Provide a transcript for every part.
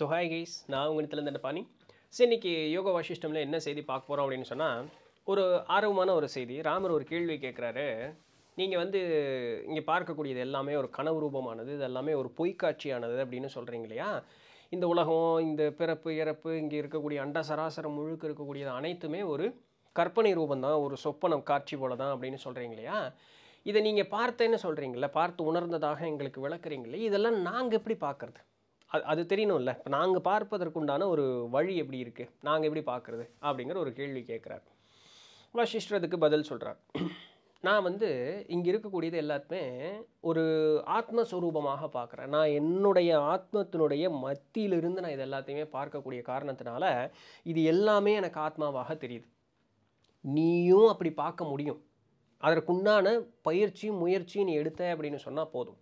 so hi guys நான் உங்கள் இடத்துலேருந்து பாணி சரி இன்றைக்கி யோகா வாசிஷ்டமில் என்ன செய்தி பார்க்க போகிறோம் அப்படின்னு சொன்னால் ஒரு ஆர்வமான ஒரு செய்தி ராமர் ஒரு கேள்வி கேட்குறாரு நீங்கள் வந்து இங்கே பார்க்கக்கூடியது எல்லாமே ஒரு கனவு ரூபமானது இது எல்லாமே ஒரு பொய்க்காட்சியானது அப்படின்னு சொல்கிறீங்க இல்லையா இந்த உலகம் இந்த பிறப்பு இறப்பு இங்கே இருக்கக்கூடிய அண்ட சராசரம் முழுக்க இருக்கக்கூடியது அனைத்துமே ஒரு கற்பனை ரூபந்தான் ஒரு சொப்பனம் காட்சி போல தான் அப்படின்னு சொல்கிறீங்க இல்லையா இதை நீங்கள் பார்த்தேன்னு சொல்கிறீங்களே பார்த்து உணர்ந்ததாக எங்களுக்கு விளக்குறீங்களே இதெல்லாம் நாங்கள் எப்படி பார்க்குறது அது அது தெரியணும்ல இப்போ நாங்கள் பார்ப்பதற்குண்டான ஒரு வழி எப்படி இருக்குது நாங்கள் எப்படி பார்க்குறது அப்படிங்கிற ஒரு கேள்வி கேட்குறார் வசிஷ்டத்துக்கு பதில் சொல்கிறார் நான் வந்து இங்கே இருக்கக்கூடியது எல்லாத்துமே ஒரு ஆத்மஸ்வரூபமாக பார்க்குறேன் நான் என்னுடைய ஆத்மத்தினுடைய மத்தியிலிருந்து நான் இது எல்லாத்தையுமே பார்க்கக்கூடிய காரணத்தினால இது எல்லாமே எனக்கு ஆத்மாவாக தெரியுது நீயும் அப்படி பார்க்க முடியும் அதற்குண்டான பயிற்சியும் முயற்சியும் நீ எடுத்த அப்படின்னு சொன்னால் போதும்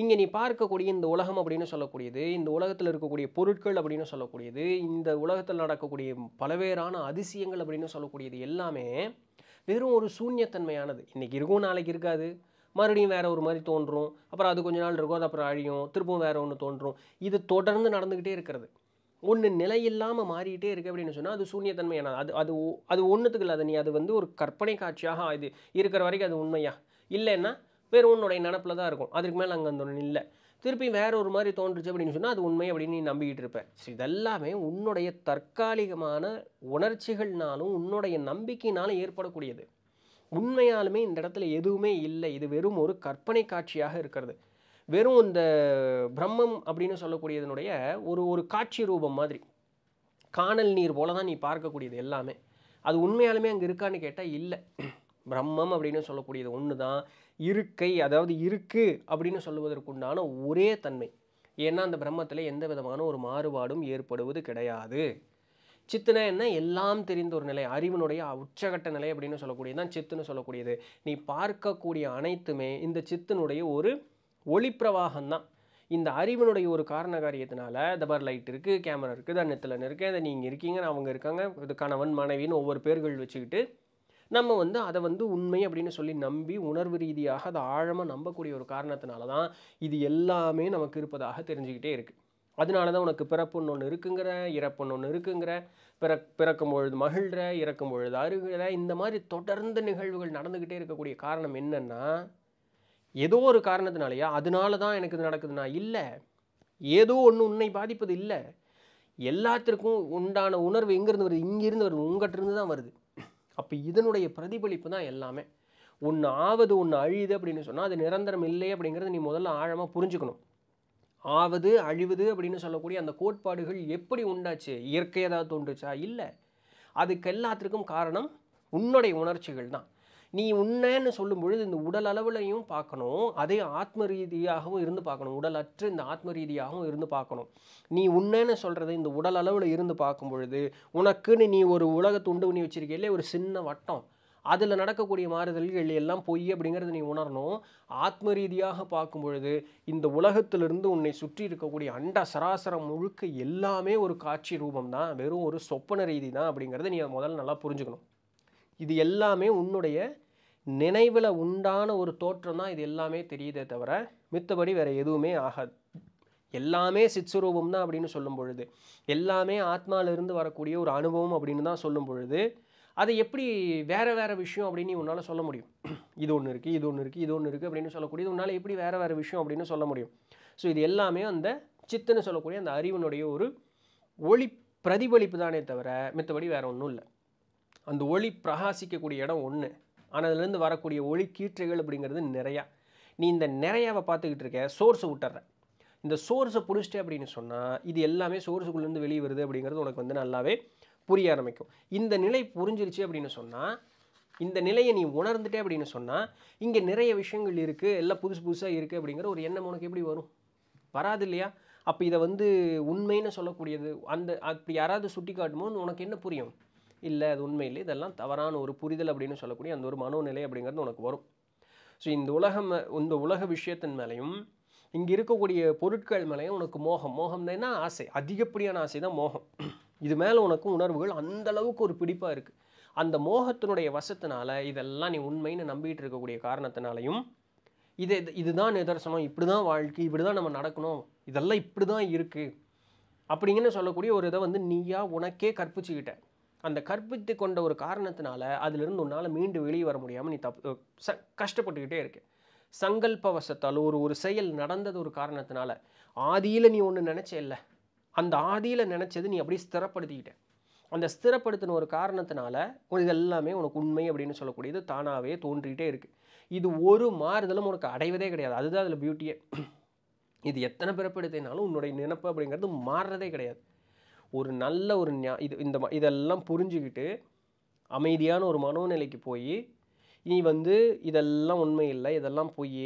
இங்கே நீ பார்க்கக்கூடிய இந்த உலகம் அப்படின்னு சொல்லக்கூடியது இந்த உலகத்தில் இருக்கக்கூடிய பொருட்கள் அப்படின்னு சொல்லக்கூடியது இந்த உலகத்தில் நடக்கக்கூடிய பலவேறான அதிசயங்கள் அப்படின்னு சொல்லக்கூடியது எல்லாமே வெறும் ஒரு சூன்யத்தன்மையானது இன்றைக்கி இருக்கும் நாளைக்கு இருக்காது மறுபடியும் வேறு ஒரு மாதிரி தோன்றும் அப்புறம் அது கொஞ்ச நாள் இருக்கும் அது அப்புறம் அழியும் திரும்பவும் வேறு ஒன்று தோன்றும் இது தொடர்ந்து நடந்துக்கிட்டே இருக்கிறது ஒன்று நிலையில்லாமல் மாறிட்டே இருக்குது அப்படின்னு சொன்னால் அது சூன்யத்தன்மையான அது அது அது ஒன்றுத்துக்கு இல்லை அது நீ அது வந்து ஒரு கற்பனை காட்சியாக இது இருக்கிற வரைக்கும் அது உண்மையா இல்லைன்னா வெறும் உன்னுடைய நினப்பில் தான் இருக்கும் அதுக்கு மேலே அங்கே அந்த ஒன்று இல்லை திருப்பி வேற ஒரு மாதிரி தோன்றுச்சு அப்படின்னு சொன்னால் அது உண்மை அப்படின்னு நீ நம்பிக்கிட்டு இருப்பேன் ஸோ இதெல்லாமே உன்னுடைய தற்காலிகமான உணர்ச்சிகள்னாலும் உன்னுடைய நம்பிக்கையினாலும் ஏற்படக்கூடியது உண்மையாலுமே இந்த இடத்துல எதுவுமே இல்லை இது வெறும் ஒரு கற்பனை காட்சியாக இருக்கிறது வெறும் இந்த பிரம்மம் அப்படின்னு சொல்லக்கூடியதனுடைய ஒரு ஒரு காட்சி ரூபம் மாதிரி காணல் நீர் போல தான் நீ பார்க்கக்கூடியது எல்லாமே அது உண்மையாலுமே அங்கே இருக்கான்னு கேட்டால் இல்லை பிரம்மம் அப்படின்னு சொல்லக்கூடியது ஒன்று தான் இருக்கை அதாவது இருக்கு அப்படின்னு சொல்லுவதற்குண்டான ஒரே தன்மை ஏன்னா அந்த பிரம்மத்தில் எந்த விதமான ஒரு மாறுபாடும் ஏற்படுவது கிடையாது சித்துனா என்ன எல்லாம் தெரிந்த ஒரு நிலை அறிவினுடைய உச்சகட்ட நிலை அப்படின்னு சொல்லக்கூடியது தான் சித்துன்னு சொல்லக்கூடியது நீ பார்க்கக்கூடிய அனைத்துமே இந்த சித்தினுடைய ஒரு ஒளிப்பிரவாகம்தான் இந்த அறிவினுடைய ஒரு காரண காரியத்தினால தபர் லைட் இருக்குது கேமரா இருக்குது தன்னத்திலன் இருக்குது அதை நீங்கள் இருக்கீங்க அவங்க இருக்காங்க இது கணவன் மனைவின்னு ஒவ்வொரு பேர்கள் வச்சுக்கிட்டு நம்ம வந்து அதை வந்து உண்மை அப்படின்னு சொல்லி நம்பி உணர்வு ரீதியாக அதை ஆழமாக நம்பக்கூடிய ஒரு காரணத்தினால தான் இது எல்லாமே நமக்கு இருப்பதாக தெரிஞ்சுக்கிட்டே இருக்குது அதனால தான் உனக்கு பிறப்புன்னு ஒன்று இருக்குங்கிற இறப்புன்னு ஒன்று இருக்குங்கிற பிற பிறக்கும் பொழுது மகிழ்கிற இறக்கும் பொழுது அருகிற இந்த மாதிரி தொடர்ந்து நிகழ்வுகள் நடந்துக்கிட்டே இருக்கக்கூடிய காரணம் என்னென்னா ஏதோ ஒரு காரணத்தினாலையா அதனால தான் எனக்கு இது நடக்குதுன்னா இல்லை ஏதோ ஒன்று உன்னை பாதிப்பது இல்லை எல்லாத்திற்கும் உண்டான உணர்வு எங்கேருந்து வருது இங்கேருந்து வருது உங்கள்கிட்ட இருந்து தான் வருது அப்போ இதனுடைய பிரதிபலிப்பு தான் எல்லாமே ஒன்று ஆவது ஒன்று அழியுது அப்படின்னு சொன்னால் அது நிரந்தரம் இல்லை அப்படிங்கிறது நீ முதல்ல ஆழமாக புரிஞ்சுக்கணும் ஆவது அழிவுது அப்படின்னு சொல்லக்கூடிய அந்த கோட்பாடுகள் எப்படி உண்டாச்சு இயற்கையதாக தோன்றுச்சா இல்லை அதுக்கு எல்லாத்திற்கும் காரணம் உன்னுடைய உணர்ச்சிகள் தான் நீ உன்னு சொல்லும் பொழுது இந்த உடல் அளவுலையும் பார்க்கணும் அதே ஆத்ம ரீதியாகவும் இருந்து பார்க்கணும் உடல் அற்று இந்த ஆத்ம ரீதியாகவும் இருந்து பார்க்கணும் நீ உன்னு சொல்கிறது இந்த உடல் அளவில் இருந்து பார்க்கும் பொழுது உனக்குன்னு நீ ஒரு உலக துண்டு பண்ணி வச்சிருக்கையிலே ஒரு சின்ன வட்டம் அதில் நடக்கக்கூடிய மாறுதல்கள் எல்லாம் பொய் அப்படிங்கிறத நீ உணரணும் ஆத்ம ரீதியாக பார்க்கும் பொழுது இந்த உலகத்திலிருந்து உன்னை சுற்றி இருக்கக்கூடிய அண்ட சராசரம் முழுக்க எல்லாமே ஒரு காட்சி ரூபம் தான் வெறும் ஒரு சொப்பன ரீதி தான் அப்படிங்கிறத நீ முதல்ல நல்லா புரிஞ்சுக்கணும் இது எல்லாமே உன்னுடைய நினைவில் உண்டான ஒரு தோற்றம் தான் இது எல்லாமே தெரியுதே தவிர மித்தபடி வேறு எதுவுமே ஆகாது எல்லாமே சித்ஸ்வரூபம் தான் அப்படின்னு சொல்லும் பொழுது எல்லாமே ஆத்மாவிலிருந்து வரக்கூடிய ஒரு அனுபவம் அப்படின்னு தான் சொல்லும் பொழுது அதை எப்படி வேறு வேறு விஷயம் அப்படின்னு உன்னால் சொல்ல முடியும் இது ஒன்று இருக்குது இது ஒன்று இருக்குது இது ஒன்று இருக்குது அப்படின்னு இது உன்னால் எப்படி வேறு வேறு விஷயம் அப்படின்னு சொல்ல முடியும் ஸோ இது எல்லாமே அந்த சித்துன்னு சொல்லக்கூடிய அந்த அறிவினுடைய ஒரு ஒளி பிரதிபலிப்பு தானே தவிர மித்தபடி வேறு ஒன்றும் இல்லை அந்த ஒளி பிரகாசிக்கக்கூடிய இடம் ஒன்று ஆனால் அதுலேருந்து வரக்கூடிய ஒளி கீற்றைகள் அப்படிங்கிறது நிறையா நீ இந்த நிறையாவை பார்த்துக்கிட்டு இருக்க சோர்ஸை விட்டுற இந்த சோர்ஸை பிடிச்சிட்டு அப்படின்னு சொன்னால் இது எல்லாமே சோர்ஸுக்குள்ளேருந்து வெளியே வருது அப்படிங்கிறது உனக்கு வந்து நல்லாவே புரிய ஆரம்பிக்கும் இந்த நிலை புரிஞ்சிருச்சு அப்படின்னு சொன்னால் இந்த நிலையை நீ உணர்ந்துட்டே அப்படின்னு சொன்னால் இங்கே நிறைய விஷயங்கள் இருக்குது எல்லாம் புதுசு புதுசாக இருக்குது அப்படிங்கிற ஒரு எண்ணம் உனக்கு எப்படி வரும் வராது இல்லையா அப்போ இதை வந்து உண்மைன்னு சொல்லக்கூடியது அந்த அப்படி யாராவது சுட்டி காட்டுமோன்னு உனக்கு என்ன புரியும் இல்லை அது உண்மை இல்லை இதெல்லாம் தவறான ஒரு புரிதல் அப்படின்னு சொல்லக்கூடிய அந்த ஒரு மனோநிலை அப்படிங்கிறது உனக்கு வரும் ஸோ இந்த உலகம் இந்த உலக விஷயத்தின் மேலேயும் இங்கே இருக்கக்கூடிய பொருட்கள் மேலேயும் உனக்கு மோகம் மோகம் தான் ஆசை அதிகப்படியான ஆசை தான் மோகம் இது மேலே உனக்கு உணர்வுகள் அந்த அளவுக்கு ஒரு பிடிப்பாக இருக்குது அந்த மோகத்தினுடைய வசத்தினால இதெல்லாம் நீ உண்மைன்னு நம்பிட்டு இருக்கக்கூடிய காரணத்தினாலையும் இது இதுதான் நிதர்சனம் இப்படி தான் வாழ்க்கை இப்படி தான் நம்ம நடக்கணும் இதெல்லாம் இப்படி தான் இருக்குது அப்படிங்கன்னு சொல்லக்கூடிய ஒரு இதை வந்து நீயா உனக்கே கற்பிச்சுக்கிட்ட அந்த கற்பித்து கொண்ட ஒரு காரணத்தினால அதிலிருந்து உன்னால் மீண்டு வெளியே வர முடியாமல் நீ தப்பு ச கஷ்டப்பட்டுக்கிட்டே இருக்கு சங்கல்பவசத்தால் ஒரு ஒரு செயல் நடந்தது ஒரு காரணத்தினால ஆதியில் நீ ஒன்று நினச்ச இல்லை அந்த ஆதியில் நினச்சது நீ அப்படியே ஸ்திரப்படுத்திக்கிட்ட அந்த ஸ்திரப்படுத்தின ஒரு காரணத்தினால இதெல்லாமே எல்லாமே உனக்கு உண்மை அப்படின்னு சொல்லக்கூடியது தானாகவே தோன்றிகிட்டே இருக்குது இது ஒரு மாறுதலும் உனக்கு அடைவதே கிடையாது அதுதான் அதில் பியூட்டியே இது எத்தனை பிறப்படுத்தினாலும் உன்னுடைய நினப்பு அப்படிங்கிறது மாறுறதே கிடையாது ஒரு நல்ல ஒரு ஞா இது இந்த இதெல்லாம் புரிஞ்சுக்கிட்டு அமைதியான ஒரு மனோநிலைக்கு போய் நீ வந்து இதெல்லாம் உண்மை இல்லை இதெல்லாம் போய்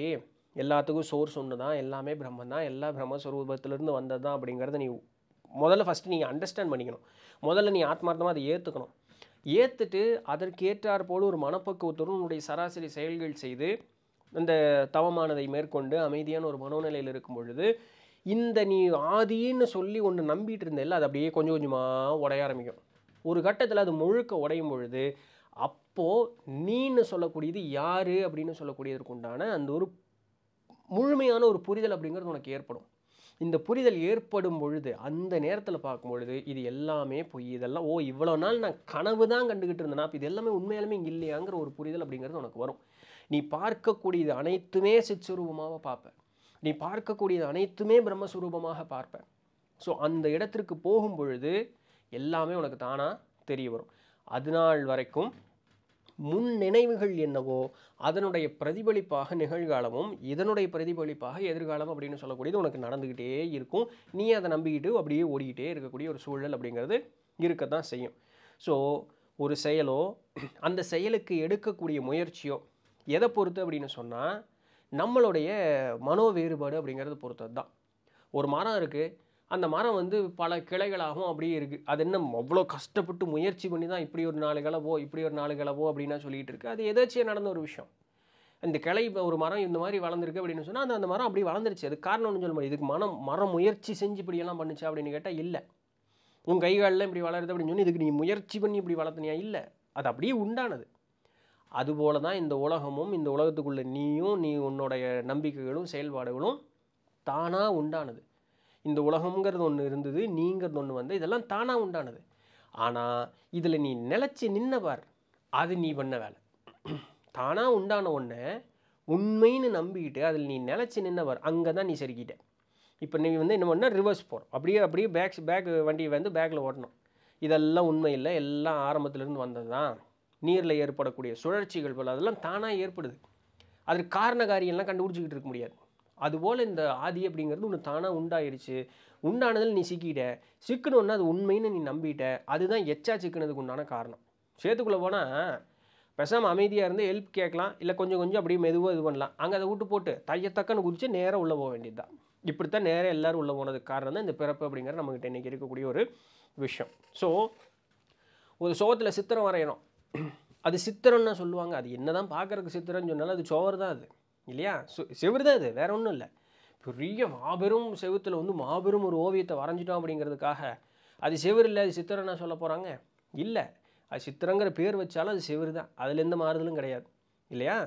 எல்லாத்துக்கும் சோர்ஸ் ஒன்று தான் எல்லாமே பிரம்மம் தான் எல்லா பிரம்மஸ்வரூபத்திலேருந்து வந்தது தான் அப்படிங்கிறத நீ முதல்ல ஃபஸ்ட்டு நீங்கள் அண்டர்ஸ்டாண்ட் பண்ணிக்கணும் முதல்ல நீ ஆத்மார்த்தமாக அதை ஏற்றுக்கணும் ஏற்றுட்டு அதற்கேற்றார் போல் ஒரு மனப்பக்குவத்துடன் உன்னுடைய சராசரி செயல்கள் செய்து அந்த தவமானதை மேற்கொண்டு அமைதியான ஒரு மனோநிலையில் இருக்கும் பொழுது இந்த நீ ஆதின்னு சொல்லி ஒன்று நம்பிட்டு இருந்தேல்ல அது அப்படியே கொஞ்சம் கொஞ்சமாக உடைய ஆரம்பிக்கும் ஒரு கட்டத்தில் அது முழுக்க உடையும் பொழுது அப்போது நீன்னு சொல்லக்கூடியது யார் அப்படின்னு சொல்லக்கூடியதற்கு உண்டான அந்த ஒரு முழுமையான ஒரு புரிதல் அப்படிங்கிறது உனக்கு ஏற்படும் இந்த புரிதல் ஏற்படும் பொழுது அந்த நேரத்தில் பார்க்கும் பொழுது இது எல்லாமே பொய் இதெல்லாம் ஓ இவ்வளோ நாள் நான் கனவு தான் கண்டுக்கிட்டு அப்போ இது எல்லாமே உண்மையாலுமே இங்கே இல்லையாங்கிற ஒரு புரிதல் அப்படிங்கிறது உனக்கு வரும் நீ பார்க்கக்கூடியது அனைத்துமே சிச்சுருவமாக பார்ப்பேன் நீ பார்க்கக்கூடியது அனைத்துமே பிரம்மஸ்வரூபமாக பார்ப்ப ஸோ அந்த இடத்திற்கு போகும் பொழுது எல்லாமே உனக்கு தானாக தெரிய வரும் அதுநாள் வரைக்கும் முன் நினைவுகள் என்னவோ அதனுடைய பிரதிபலிப்பாக நிகழ்காலமும் இதனுடைய பிரதிபலிப்பாக எதிர்காலம் அப்படின்னு சொல்லக்கூடியது உனக்கு நடந்துக்கிட்டே இருக்கும் நீ அதை நம்பிக்கிட்டு அப்படியே ஓடிக்கிட்டே இருக்கக்கூடிய ஒரு சூழல் அப்படிங்கிறது இருக்க தான் செய்யும் ஸோ ஒரு செயலோ அந்த செயலுக்கு எடுக்கக்கூடிய முயற்சியோ எதை பொறுத்து அப்படின்னு சொன்னால் நம்மளுடைய மனோ வேறுபாடு அப்படிங்கிறது பொறுத்தது தான் ஒரு மரம் இருக்குது அந்த மரம் வந்து பல கிளைகளாகவும் அப்படியே இருக்குது அது என்ன அவ்வளோ கஷ்டப்பட்டு முயற்சி பண்ணி தான் இப்படி ஒரு நாலு கிளவோ இப்படி ஒரு நாலு கிளவோ அப்படின்னா சொல்லிகிட்டு இருக்குது அது எதாச்சியாக நடந்த ஒரு விஷயம் இந்த கிளை இப்போ ஒரு மரம் இந்த மாதிரி வளர்ந்துருக்கு அப்படின்னு சொன்னால் அந்த அந்த மரம் அப்படி வளர்ந்துருச்சு அது காரணம்னு சொல்ல முடியாது இதுக்கு மனம் மரம் முயற்சி செஞ்சு இப்படியெல்லாம் பண்ணுச்சா அப்படின்னு கேட்டால் இல்லை உன் கைகாலில் இப்படி வளருது அப்படின்னு சொல்லி இதுக்கு நீ முயற்சி பண்ணி இப்படி வளர்த்தனியா இல்லை அது அப்படியே உண்டானது அதுபோல தான் இந்த உலகமும் இந்த உலகத்துக்குள்ளே நீயும் நீ உன்னுடைய நம்பிக்கைகளும் செயல்பாடுகளும் தானாக உண்டானது இந்த உலகம்ங்கிறது ஒன்று இருந்தது நீங்கிறது ஒன்று வந்து இதெல்லாம் தானாக உண்டானது ஆனால் இதில் நீ நிலச்சி நின்னவார் அது நீ பண்ண வேலை தானாக உண்டான ஒன்று உண்மைன்னு நம்பிக்கிட்டு அதில் நீ நிலச்சி நின்னவர் அங்கே தான் நீ செருக்கிட்ட இப்போ நீ வந்து என்ன பண்ணால் ரிவர்ஸ் போகிறோம் அப்படியே அப்படியே பேக்ஸ் பேக் வண்டியை வந்து பேக்கில் ஓட்டணும் இதெல்லாம் உண்மை இல்லை எல்லாம் ஆரம்பத்துலேருந்து வந்தது தான் நீரில் ஏற்படக்கூடிய சுழற்சிகள் போல் அதெல்லாம் தானாக ஏற்படுது அதற்கு காரண கண்டுபிடிச்சிக்கிட்டு இருக்க முடியாது அதுபோல் இந்த ஆதி அப்படிங்கிறது ஒன்று தானாக உண்டாயிருச்சு உண்டானதில் நீ சிக்கிட்ட சிக்கணுன்னா அது உண்மைன்னு நீ நம்பிட்ட அதுதான் எச்சா சிக்கினதுக்கு உண்டான காரணம் சேத்துக்குள்ளே போனால் பெசாமல் அமைதியாக இருந்து ஹெல்ப் கேட்கலாம் இல்லை கொஞ்சம் கொஞ்சம் அப்படியே மெதுவாக இது பண்ணலாம் அங்கே அதை விட்டு போட்டு தையத்தக்கன்னு குதித்து நேராக உள்ளே போக வேண்டியது தான் இப்படி தான் நேராக எல்லோரும் உள்ளே போனதுக்கு காரணம் தான் இந்த பிறப்பு அப்படிங்கிற நம்மகிட்ட இன்றைக்கி இருக்கக்கூடிய ஒரு விஷயம் ஸோ ஒரு சோகத்தில் சித்திரம் வரையணும் அது சித்திரம்னு சொல்லுவாங்க அது என்ன தான் பார்க்குறதுக்கு சித்திரம்னு சொன்னாலும் அது சோவர் தான் அது இல்லையா செவரு தான் அது வேற ஒன்றும் இல்லை பெரிய மாபெரும் செவுத்தில் வந்து மாபெரும் ஒரு ஓவியத்தை வரைஞ்சிட்டோம் அப்படிங்கிறதுக்காக அது செவரு இல்லை அது சித்திரம்னா சொல்ல போகிறாங்க இல்லை அது சித்திரங்கிற பேர் வச்சாலும் அது செவரு தான் அதில் எந்த மாறுதலும் கிடையாது இல்லையா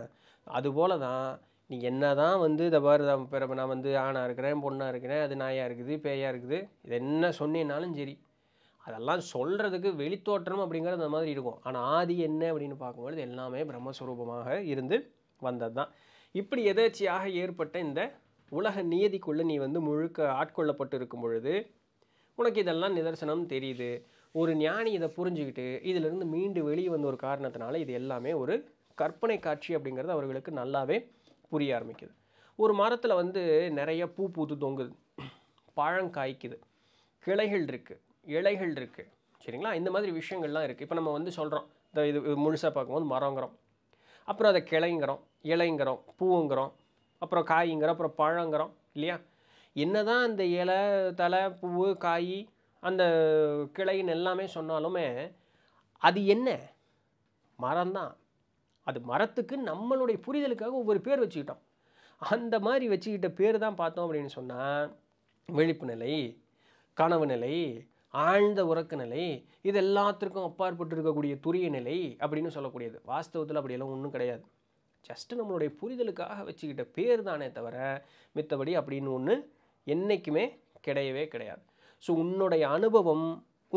அதுபோல தான் நீ என்ன தான் வந்து இதை பாரு நான் வந்து ஆணாக இருக்கிறேன் பொண்ணாக இருக்கிறேன் அது நாயாக இருக்குது பேயாக இருக்குது இது என்ன சொன்னேன்னாலும் சரி அதெல்லாம் சொல்கிறதுக்கு வெளித்தோற்றம் அப்படிங்கிறது அந்த மாதிரி இருக்கும் ஆனால் ஆதி என்ன அப்படின்னு பார்க்கும்பொழுது எல்லாமே பிரம்மஸ்வரூபமாக இருந்து வந்தது தான் இப்படி எதேச்சியாக ஏற்பட்ட இந்த உலக நியதிக்குள்ளே நீ வந்து முழுக்க ஆட்கொள்ளப்பட்டு இருக்கும் பொழுது உனக்கு இதெல்லாம் நிதர்சனம் தெரியுது ஒரு ஞானி இதை புரிஞ்சுக்கிட்டு இதிலிருந்து மீண்டு வெளியே வந்த ஒரு காரணத்தினால இது எல்லாமே ஒரு கற்பனை காட்சி அப்படிங்கிறது அவர்களுக்கு நல்லாவே புரிய ஆரம்பிக்குது ஒரு மரத்தில் வந்து நிறைய பூ பூத்து தொங்குது பழம் காய்க்குது கிளைகள் இருக்குது இலைகள் இருக்குது சரிங்களா இந்த மாதிரி விஷயங்கள்லாம் இருக்குது இப்போ நம்ம வந்து சொல்கிறோம் இந்த இது முழுசாக பார்க்கும்போது மரங்கிறோம் அப்புறம் அதை கிளைங்கிறோம் இலைங்கிறோம் பூவுங்கிறோம் அப்புறம் காய்ங்கிறோம் அப்புறம் பழங்கிறோம் இல்லையா என்ன தான் அந்த இலை தலை பூவு காய் அந்த கிளைன்னு எல்லாமே சொன்னாலுமே அது என்ன மரம்தான் அது மரத்துக்கு நம்மளுடைய புரிதலுக்காக ஒவ்வொரு பேர் வச்சுக்கிட்டோம் அந்த மாதிரி வச்சுக்கிட்ட பேர் தான் பார்த்தோம் அப்படின்னு சொன்னால் விழிப்பு நிலை கனவு நிலை ஆழ்ந்த உறக்க நிலை இது எல்லாத்திற்கும் அப்பாற்பட்டு இருக்கக்கூடிய துரிய நிலை அப்படின்னு சொல்லக்கூடியது வாஸ்தவத்தில் அப்படியெல்லாம் ஒன்றும் கிடையாது ஜஸ்ட் நம்மளுடைய புரிதலுக்காக வச்சுக்கிட்ட பேர் தானே தவிர மித்தபடி அப்படின்னு ஒன்று என்றைக்குமே கிடையவே கிடையாது ஸோ உன்னுடைய அனுபவம்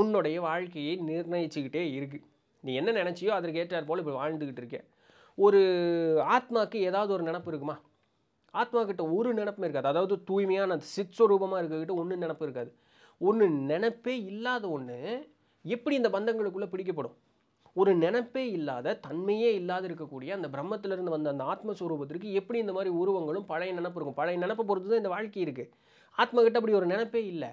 உன்னுடைய வாழ்க்கையை நிர்ணயிச்சுக்கிட்டே இருக்குது நீ என்ன நினச்சியோ அதற்கு ஏற்றாற் போல் இப்படி வாழ்ந்துக்கிட்டு இருக்கேன் ஒரு ஆத்மாக்கு ஏதாவது ஒரு நினப்பு இருக்குமா ஆத்மா கிட்ட ஒரு நினப்பும் இருக்காது அதாவது தூய்மையான சித்ஸ்வரூபமாக இருக்கக்கிட்ட ஒன்றும் நினப்பு இருக்காது ஒன்று நினப்பே இல்லாத ஒன்று எப்படி இந்த பந்தங்களுக்குள்ளே பிடிக்கப்படும் ஒரு நினப்பே இல்லாத தன்மையே இல்லாத இருக்கக்கூடிய அந்த பிரம்மத்திலிருந்து வந்த அந்த ஆத்மஸ்வரூபத்திற்கு எப்படி இந்த மாதிரி உருவங்களும் பழைய நினப்பு இருக்கும் பழைய நினப்பை பொறுத்து தான் இந்த வாழ்க்கை இருக்குது ஆத்மகிட்ட அப்படி ஒரு நினப்பே இல்லை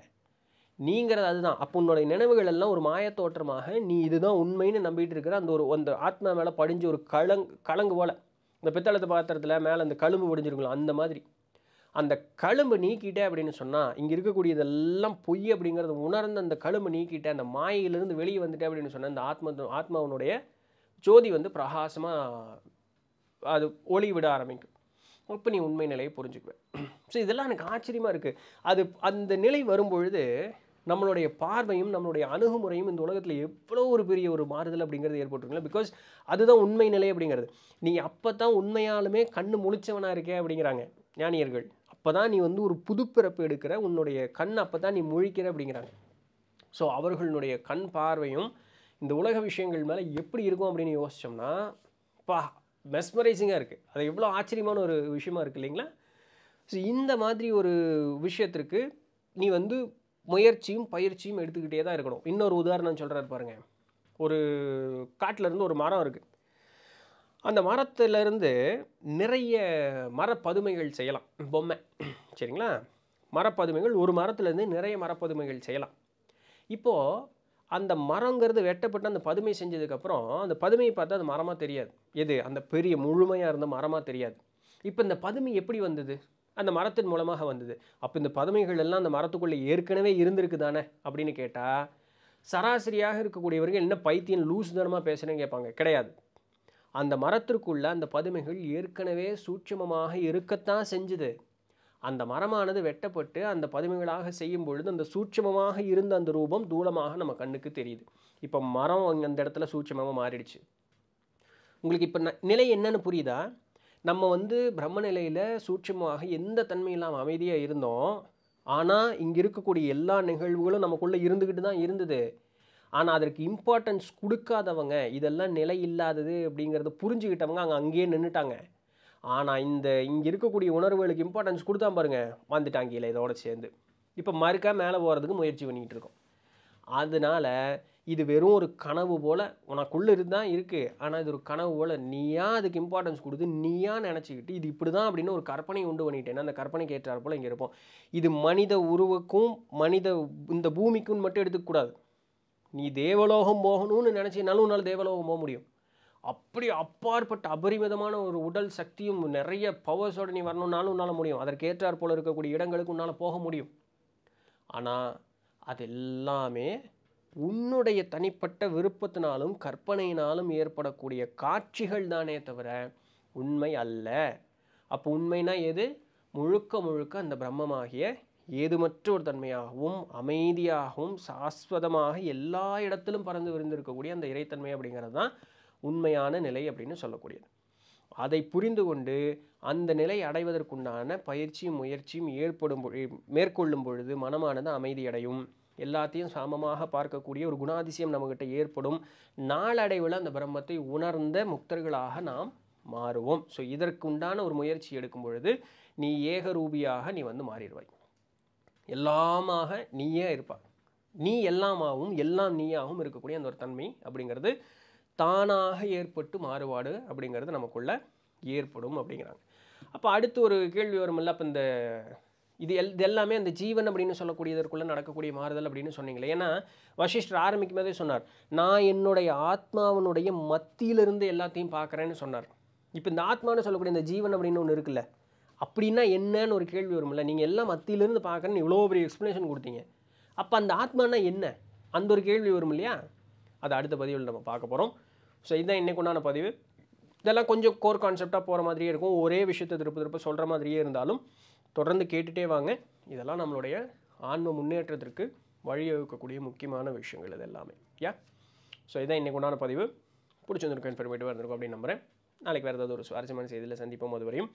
நீங்கிறது அதுதான் அப்போ உன்னோடைய நினைவுகள் எல்லாம் ஒரு மாயத்தோற்றமாக நீ இதுதான் உண்மைன்னு நம்பிட்டு இருக்கிற அந்த ஒரு அந்த ஆத்மா மேலே படிஞ்சு ஒரு கலங் கலங்கு போல் இந்த பித்தளத்தை பாத்திரத்தில் மேலே அந்த கழும்பு படிஞ்சிருக்கலாம் அந்த மாதிரி அந்த கழும்பு நீக்கிட்டே அப்படின்னு சொன்னால் இங்கே இருக்கக்கூடியதெல்லாம் பொய் அப்படிங்கிறத உணர்ந்து அந்த கழும்பு நீக்கிட்டே அந்த மாயிலிருந்து வெளியே வந்துட்டே அப்படின்னு சொன்னால் அந்த ஆத்ம ஆத்மாவனுடைய ஜோதி வந்து பிரகாசமாக அது ஒளி விட ஆரம்பிக்கும் அப்போ நீ உண்மை நிலையை புரிஞ்சுக்குவேன் ஸோ இதெல்லாம் எனக்கு ஆச்சரியமாக இருக்குது அது அந்த நிலை வரும்பொழுது நம்மளுடைய பார்வையும் நம்மளுடைய அணுகுமுறையும் இந்த உலகத்தில் எவ்வளோ ஒரு பெரிய ஒரு மாறுதல் அப்படிங்கிறது ஏற்பட்டுருங்களா பிகாஸ் அதுதான் உண்மை நிலை அப்படிங்கிறது நீ அப்போ தான் உண்மையாலுமே கண்ணு முழிச்சவனாக இருக்கே அப்படிங்கிறாங்க ஞானியர்கள் அப்போ தான் நீ வந்து ஒரு புதுப்பிறப்பு எடுக்கிற உன்னுடைய கண் அப்போ தான் நீ முழிக்கிற அப்படிங்கிறாங்க ஸோ அவர்களுடைய கண் பார்வையும் இந்த உலக விஷயங்கள் மேலே எப்படி இருக்கும் அப்படின்னு யோசித்தோம்னா பா மெஸ்மரைசிங்காக இருக்குது அது எவ்வளோ ஆச்சரியமான ஒரு விஷயமா இருக்குது இல்லைங்களா ஸோ இந்த மாதிரி ஒரு விஷயத்திற்கு நீ வந்து முயற்சியும் பயிற்சியும் எடுத்துக்கிட்டே தான் இருக்கணும் இன்னொரு உதாரணம் சொல்கிறாரு பாருங்கள் ஒரு காட்டிலேருந்து ஒரு மரம் இருக்குது அந்த மரத்துலேருந்து நிறைய மரப்பதுமைகள் செய்யலாம் பொம்மை சரிங்களா மரப்பதுமைகள் ஒரு மரத்துலேருந்து நிறைய மரப்பதுமைகள் செய்யலாம் இப்போது அந்த மரங்கிறது வெட்டப்பட்டு அந்த பதுமை செஞ்சதுக்கப்புறம் அந்த பதுமையை பார்த்தா அது மரமாக தெரியாது எது அந்த பெரிய முழுமையாக இருந்த மரமாக தெரியாது இப்போ இந்த பதுமை எப்படி வந்தது அந்த மரத்தின் மூலமாக வந்தது அப்போ இந்த பதுமைகள் எல்லாம் அந்த மரத்துக்குள்ளே ஏற்கனவே இருந்திருக்கு தானே அப்படின்னு கேட்டால் சராசரியாக இருக்கக்கூடியவர்கள் என்ன பைத்தியம் லூஸ் தனமாக பேசுகிறேன்னு கேட்பாங்க கிடையாது அந்த மரத்திற்குள்ளே அந்த பதுமைகள் ஏற்கனவே சூட்சமமாக இருக்கத்தான் செஞ்சுது அந்த மரமானது வெட்டப்பட்டு அந்த பதுமைகளாக செய்யும் பொழுது அந்த சூட்சமமாக இருந்த அந்த ரூபம் தூளமாக நம்ம கண்ணுக்கு தெரியுது இப்போ மரம் அந்த இடத்துல சூட்சமாக மாறிடுச்சு உங்களுக்கு இப்போ நிலை என்னன்னு புரியுதா நம்ம வந்து பிரம்ம நிலையில் சூட்சமாக எந்த தன்மையெல்லாம் அமைதியாக இருந்தோம் ஆனால் இங்கே இருக்கக்கூடிய எல்லா நிகழ்வுகளும் நமக்குள்ளே இருந்துக்கிட்டு தான் இருந்தது ஆனால் அதற்கு இம்பார்ட்டன்ஸ் கொடுக்காதவங்க இதெல்லாம் நிலை இல்லாதது அப்படிங்கிறத புரிஞ்சுக்கிட்டவங்க அங்கே அங்கேயே நின்றுட்டாங்க ஆனால் இந்த இங்கே இருக்கக்கூடிய உணர்வுகளுக்கு இம்பார்ட்டன்ஸ் கொடுத்தா பாருங்கள் வந்துட்டாங்க இல்லை இதோட சேர்ந்து இப்போ மறுக்கா மேலே போகிறதுக்கு முயற்சி பண்ணிக்கிட்டு இருக்கோம் அதனால் இது வெறும் ஒரு கனவு போல் உனக்குள்ளே இருந்தால் இருக்குது ஆனால் இது ஒரு கனவு போல் நீயா அதுக்கு இம்பார்ட்டன்ஸ் கொடுத்து நீயா நினச்சிக்கிட்டு இது இப்படி தான் அப்படின்னு ஒரு கற்பனை உண்டு பண்ணிட்டேன் அந்த கற்பனைக்கு போல் இங்கே இருப்போம் இது மனித உருவுக்கும் மனித இந்த பூமிக்கும் மட்டும் எடுத்துக்கூடாது நீ தேவலோகம் போகணும்னு நினச்சினாலும் உன்னால் தேவலோகம் போக முடியும் அப்படி அப்பாற்பட்ட அபரிமிதமான ஒரு உடல் சக்தியும் நிறைய பவர்ஸோடு நீ வரணுன்னாலும் உன்னால் முடியும் அதற்கேற்றார் போல் இருக்கக்கூடிய இடங்களுக்கு உன்னால் போக முடியும் ஆனால் அது எல்லாமே உன்னுடைய தனிப்பட்ட விருப்பத்தினாலும் கற்பனையினாலும் ஏற்படக்கூடிய காட்சிகள் தானே தவிர உண்மை அல்ல அப்போ உண்மைனா எது முழுக்க முழுக்க அந்த பிரம்மமாகிய ஏதுமற்ற ஒரு தன்மையாகவும் அமைதியாகவும் சாஸ்வதமாக எல்லா இடத்திலும் பறந்து விரிந்திருக்கக்கூடிய அந்த இறைத்தன்மை அப்படிங்கிறது தான் உண்மையான நிலை அப்படின்னு சொல்லக்கூடியது அதை புரிந்து கொண்டு அந்த நிலை அடைவதற்குண்டான பயிற்சியும் முயற்சியும் ஏற்படும் மேற்கொள்ளும் பொழுது மனமானது அமைதியடையும் எல்லாத்தையும் சமமாக பார்க்கக்கூடிய ஒரு குணாதிசயம் நம்மகிட்ட ஏற்படும் நாளடைவில் அந்த பிரம்மத்தை உணர்ந்த முக்தர்களாக நாம் மாறுவோம் ஸோ இதற்குண்டான ஒரு முயற்சி எடுக்கும் பொழுது நீ ஏகரூபியாக நீ வந்து மாறிடுவாய் எல்லாமாக நீயே இருப்பாள் நீ எல்லாமாகவும் எல்லாம் நீயாகவும் இருக்கக்கூடிய அந்த ஒரு தன்மை அப்படிங்கிறது தானாக ஏற்பட்டு மாறுபாடு அப்படிங்கிறது நமக்குள்ள ஏற்படும் அப்படிங்கிறாங்க அப்போ அடுத்து ஒரு கேள்வி வருமில்ல அப்போ இந்த இது எல் இது எல்லாமே அந்த ஜீவன் அப்படின்னு சொல்லக்கூடியதற்குள்ளே நடக்கக்கூடிய மாறுதல் அப்படின்னு சொன்னீங்களே ஏன்னா வசிஷ்டர் ஆரம்பிக்கும் போதே சொன்னார் நான் என்னுடைய ஆத்மாவனுடைய மத்தியிலிருந்து எல்லாத்தையும் பார்க்குறேன்னு சொன்னார் இப்போ இந்த ஆத்மான்னு சொல்லக்கூடிய இந்த ஜீவன் அப்படின்னு ஒன்று இருக்குல்ல அப்படின்னா என்னன்னு ஒரு கேள்வி வரும்ல நீங்கள் எல்லாம் மத்தியிலேருந்து பார்க்குறேன்னு இவ்வளோ பெரிய எக்ஸ்ப்ளனேஷன் கொடுத்தீங்க அப்போ அந்த ஆத்மானா என்ன அந்த ஒரு கேள்வி வரும் இல்லையா அது அடுத்த பதிவில் நம்ம பார்க்க போகிறோம் ஸோ இதுதான் இன்றைக்கு உண்டான பதிவு இதெல்லாம் கொஞ்சம் கோர் கான்செப்டாக போகிற மாதிரியே இருக்கும் ஒரே விஷயத்தை திருப்ப திருப்ப சொல்கிற மாதிரியே இருந்தாலும் தொடர்ந்து கேட்டுகிட்டே வாங்க இதெல்லாம் நம்மளுடைய ஆன்ம முன்னேற்றத்திற்கு வழிவகுக்கக்கூடிய முக்கியமான விஷயங்கள் இது எல்லாமே யா ஸோ இதான் இன்றைக்கு உண்டான பதிவு பிடிச்சிருந்திருக்கும் இன்ஃபர்மேட்டிவாக இருந்திருக்கும் அப்படின்னு நம்புகிறேன் நாளைக்கு வேறு ஏதாவது ஒரு சுவாரஸ்யமான செய்தியில் சந்திப்போம் அது வரையும்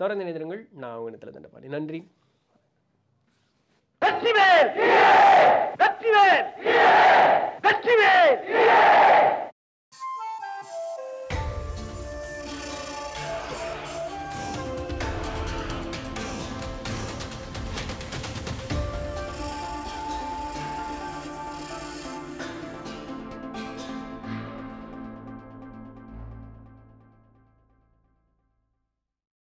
தொடர்ந்து நினைத்திருங்கள் நான் உங்க இடத்துல தண்டபாணி நன்றி வெற்றிவேல் வெற்றி வெற்றிவேல்